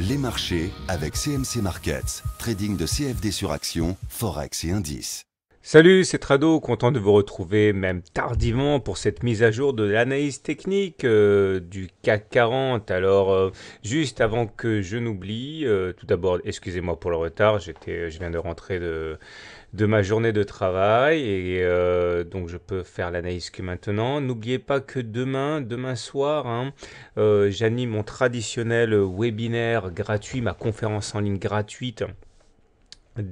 Les marchés avec CMC Markets, trading de CFD sur actions, forex et indices. Salut, c'est Trado, content de vous retrouver même tardivement pour cette mise à jour de l'analyse technique euh, du CAC 40. Alors, euh, juste avant que je n'oublie, euh, tout d'abord, excusez-moi pour le retard, j'étais, je viens de rentrer de, ma journée de travail et donc je peux faire l'analyse que maintenant. N'oubliez pas que demain, demain soir, hein, j'anime mon traditionnel webinaire gratuit, ma conférence en ligne gratuite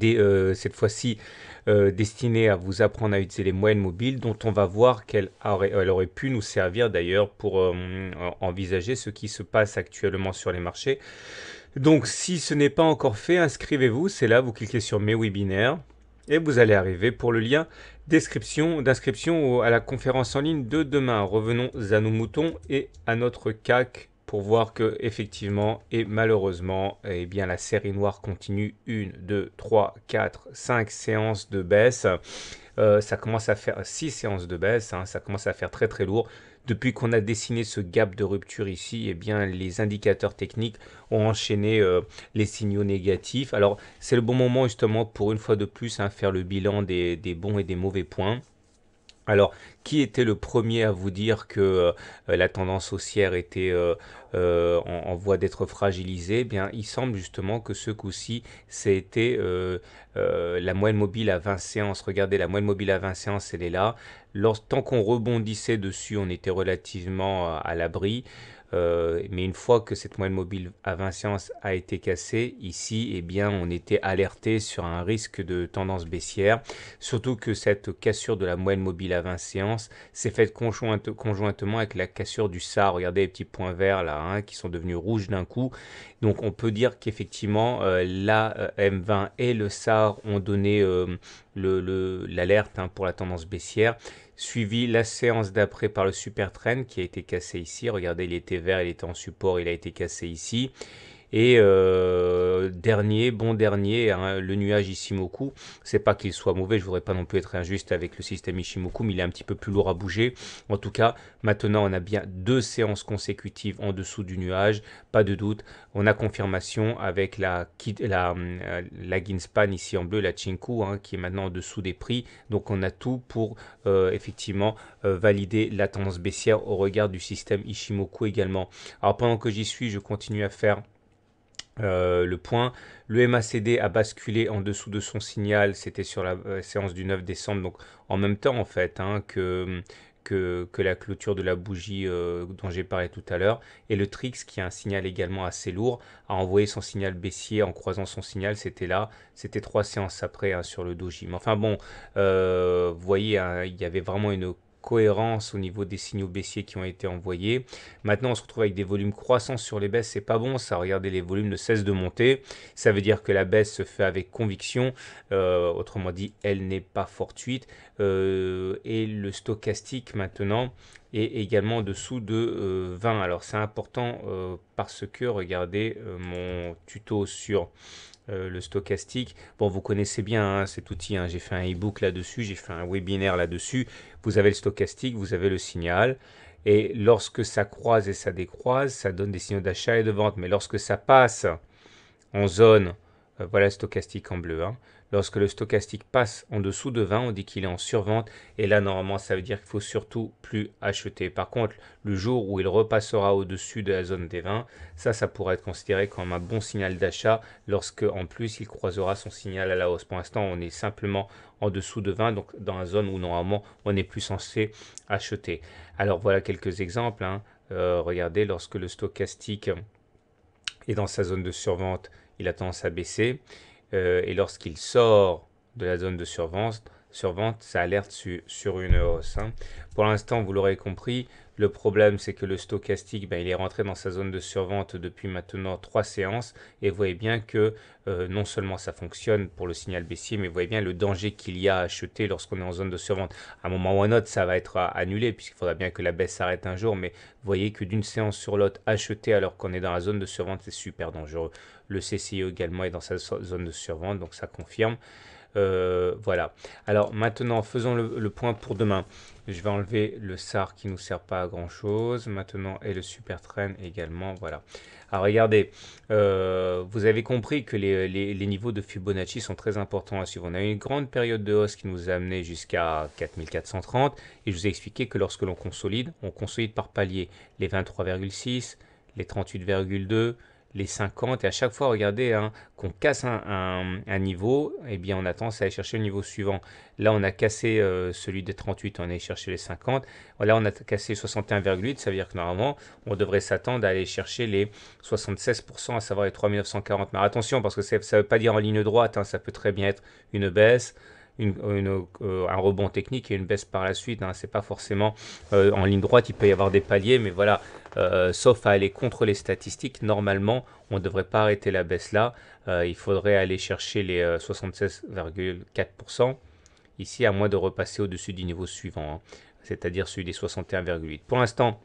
euh, cette fois-ci euh, destinée à vous apprendre à utiliser les moyennes mobiles, dont on va voir qu'elle aurait, pu nous servir d'ailleurs pour euh, envisager ce qui se passe actuellement sur les marchés. Donc si ce n'est pas encore fait, inscrivez-vous, c'est là, vous cliquez sur mes webinaires et vous allez arriver pour le lien description d'inscription à la conférence en ligne de demain. Revenons à nos moutons et à notre CAC pour voir que effectivement et malheureusement eh bien la série noire continue une 2 3 4 5 séances de baisse euh, ça commence à faire six séances de baisse hein. ça commence à faire très très lourd depuis qu'on a dessiné ce gap de rupture ici, eh bien, les indicateurs techniques ont enchaîné euh, les signaux négatifs. Alors, c'est le bon moment justement pour une fois de plus hein, faire le bilan des, des bons et des mauvais points. Alors, qui était le premier à vous dire que euh, la tendance haussière était euh, euh, en, voie d'être fragilisée eh bien, il semble justement que ce coup-ci, c'était la moyenne mobile à 20 séances. Regardez, la moyenne mobile à 20 séances, elle est là. tant qu'on rebondissait dessus, on était relativement à, l'abri. mais une fois que cette moyenne mobile à 20 séances a été cassée, ici, eh bien, on était alerté sur un risque de tendance baissière. Surtout que cette cassure de la moyenne mobile à 20 séances c'est s'est conjointement avec la cassure du SAR. Regardez les petits points verts là, hein, qui sont devenus rouges d'un coup. Donc on peut dire qu'effectivement, euh, la euh, M20 et le SAR ont donné euh, l'alerte hein, pour la tendance baissière suivi la séance d'après par le super trend qui a été cassé ici. Regardez, il était vert, il était en support, il a été cassé ici. Et euh, dernier, bon dernier, hein, le nuage Ishimoku. C'est pas qu'il soit mauvais, je voudrais pas non plus être injuste avec le système Ishimoku, mais il est un petit peu plus lourd à bouger. En tout cas, maintenant on a bien deux séances consécutives en dessous du nuage, pas de doute. On a confirmation avec la, la, euh, la Ginspan ici en bleu, la Chinku, hein, qui est maintenant en dessous des prix. Donc on a tout pour euh, effectivement valider la tendance baissière au regard du système Ishimoku également. Alors pendant que j'y suis, je continue à faire euh, le point. Le MACD a basculé en dessous de son signal, c'était sur la euh, séance du 9 décembre, donc en même temps en fait hein, que, que, la clôture de la bougie euh, dont j'ai parlé tout à l'heure. Et le TRIX, qui a un signal également assez lourd, a envoyé son signal baissier en croisant son signal, c'était là, c'était trois séances après hein, sur le doji. enfin bon, vous voyez, hein, il y avait vraiment une cohérence au niveau des signaux baissiers qui ont été envoyés. Maintenant, on se retrouve avec des volumes croissants sur les baisses, c'est pas bon. Ça, regardez, les volumes ne cessent de monter. Ça veut dire que la baisse se fait avec conviction. Euh, autrement dit, elle n'est pas fortuite. Euh, et le stochastique maintenant est également en dessous de 20. Euh, Alors, c'est important parce que regardez mon tuto sur euh, le stochastique. Bon, vous connaissez bien hein, cet outil. Hein. J'ai fait un e-book là-dessus, j'ai fait un webinaire là-dessus. Vous avez le stochastique, vous avez le signal. Et lorsque ça croise et ça décroise, ça donne des signaux d'achat et de vente. Mais lorsque ça passe en zone, euh, voilà le stochastique en bleu, hein, Lorsque le stochastique passe en dessous de 20, on dit qu'il est en survente. Et là, normalement, ça veut dire qu'il faut surtout plus acheter. Par contre, le jour où il repassera au-dessus de la zone des 20, ça, ça pourrait être considéré comme un bon signal d'achat lorsque, en plus, il croisera son signal à la hausse. Pour l'instant, on est simplement en dessous de 20, donc dans la zone où normalement on n'est plus censé acheter. Alors voilà quelques exemples. Hein. Euh, regardez, lorsque le stochastique est dans sa zone de survente, il a tendance à baisser. Euh, et lorsqu'il sort de la zone de surveillance, survente ça alerte sur une hausse. Hein. Pour l'instant, vous l'aurez compris, le problème c'est que le stochastique, ben, il est rentré dans sa zone de survente depuis maintenant trois séances et vous voyez bien que euh, non seulement ça fonctionne pour le signal baissier, mais vous voyez bien le danger qu'il y a à acheter lorsqu'on est en zone de survente. À un moment ou à un autre, ça va être euh, annulé puisqu'il faudra bien que la baisse s'arrête un jour, mais vous voyez que d'une séance sur l'autre, acheter alors qu'on est dans la zone de survente, c'est super dangereux. Le CCI e également est dans sa zone de survente, donc ça confirme. Euh, voilà. Alors maintenant, faisons le, point pour demain. Je vais enlever le SAR qui ne nous sert pas à grand chose. Maintenant, et le super train également. Voilà. Alors regardez, euh, vous avez compris que les, niveaux de Fibonacci sont très importants à suivre. On a eu une grande période de hausse qui nous a amené jusqu'à 4430. Et je vous ai expliqué que lorsque l'on consolide, on consolide par palier les 23,6, les 38,2 les 50 et à chaque fois regardez hein, qu'on casse un, niveau et eh bien on attend, tendance à aller chercher le niveau suivant là on a cassé euh, celui des 38 on est chercher les 50 voilà on a cassé 61,8 ça veut dire que normalement on devrait s'attendre à aller chercher les 76% à savoir les 3940 mais attention parce que ça ne veut pas dire en ligne droite hein, ça peut très bien être une baisse euh, un rebond technique et une baisse par la suite. Hein. C'est pas forcément euh, en ligne droite, il peut y avoir des paliers, mais voilà, euh, sauf à aller contre les statistiques, normalement, on ne devrait pas arrêter la baisse là. Euh, il faudrait aller chercher les 76,4% euh, ici, à moins de repasser au-dessus du niveau suivant, hein. c'est-à-dire celui des 61,8%. Pour l'instant,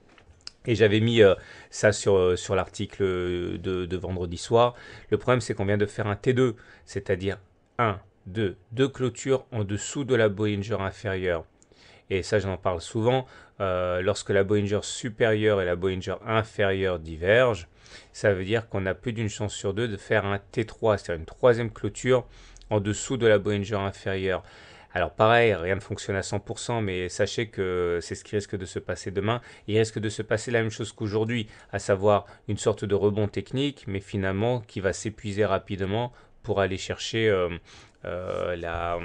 et j'avais mis ça sur, l'article de, vendredi soir. Le problème, c'est qu'on vient de faire un T2, c'est-à-dire 1, 2, 2 clôtures en dessous de la Bollinger inférieure et ça j'en parle souvent, euh, lorsque la Bollinger supérieure et la Bollinger inférieure divergent, ça veut dire qu'on a plus d'une chance sur deux de faire un T3, c'est-à-dire une troisième clôture en dessous de la Bollinger inférieure. Alors pareil, rien ne fonctionne à 100%, mais sachez que c'est ce qui risque de se passer demain. Il risque de se passer la même chose qu'aujourd'hui, à savoir une sorte de rebond technique, mais finalement qui va s'épuiser rapidement pour aller chercher euh, euh, la...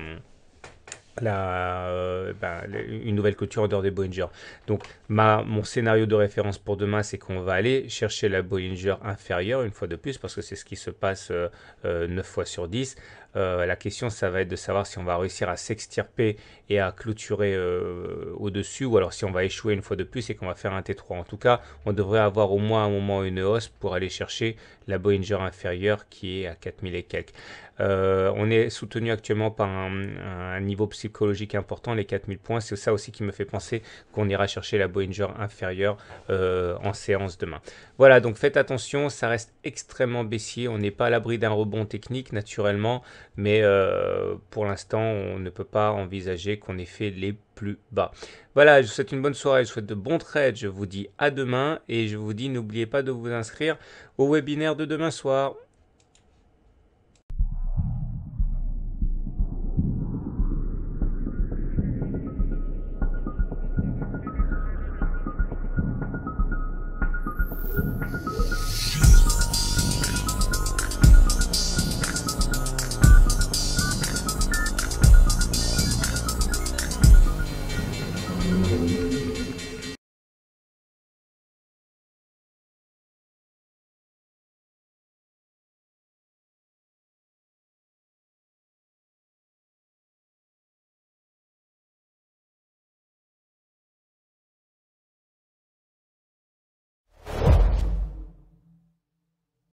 Euh, bah, une nouvelle couture dehors des Bollinger. Donc ma, mon scénario de référence pour demain, c'est qu'on va aller chercher la Bollinger inférieure une fois de plus, parce que c'est ce qui se passe 9 euh, euh, fois sur 10. Euh, la question, ça va être de savoir si on va réussir à s'extirper et à clôturer euh, au-dessus, ou alors si on va échouer une fois de plus et qu'on va faire un T3. En tout cas, on devrait avoir au moins un moment une hausse pour aller chercher la Bollinger inférieure qui est à 4000 et quelques. Euh, on est soutenu actuellement par un, niveau psychologique important, les 4000 points. C'est ça aussi qui me fait penser qu'on ira chercher la Bollinger inférieure en séance demain. Voilà, donc faites attention, ça reste extrêmement baissier. On n'est pas à l'abri d'un rebond technique, naturellement mais euh, pour l'instant, on ne peut pas envisager qu'on ait fait les plus bas. Voilà, je vous souhaite une bonne soirée, je vous souhaite de bons trades, je vous dis à demain et je vous dis n'oubliez pas de vous inscrire au webinaire de demain soir.